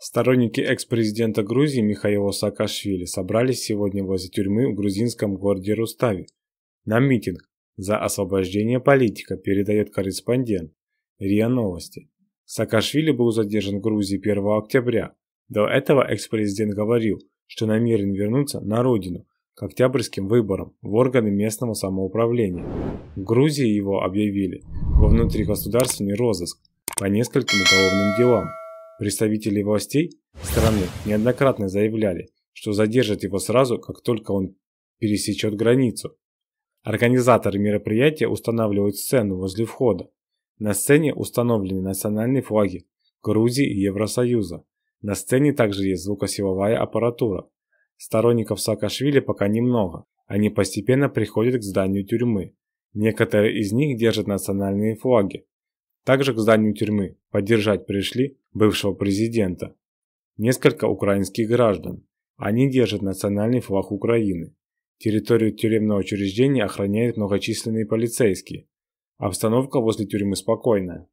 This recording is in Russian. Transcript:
Сторонники экс-президента Грузии Михаила Саакашвили собрались сегодня возле тюрьмы в грузинском городе Рустави на митинг за освобождение политика, передает корреспондент РИА Новости. Саакашвили был задержан в Грузии 1 октября. До этого экс-президент говорил, что намерен вернуться на родину к октябрьским выборам в органы местного самоуправления. В Грузии его объявили во внутригосударственный розыск по нескольким уголовным делам. Представители властей страны неоднократно заявляли, что задержат его сразу, как только он пересечет границу. Организаторы мероприятия устанавливают сцену возле входа. На сцене установлены национальные флаги Грузии и Евросоюза. На сцене также есть звукосиловая аппаратура. Сторонников Саакашвили пока немного. Они постепенно приходят к зданию тюрьмы. Некоторые из них держат национальные флаги, также к зданию тюрьмы поддержать пришли бывшего президента. Несколько украинских граждан. Они держат национальный флаг Украины. Территорию тюремного учреждения охраняют многочисленные полицейские. Обстановка возле тюрьмы спокойная.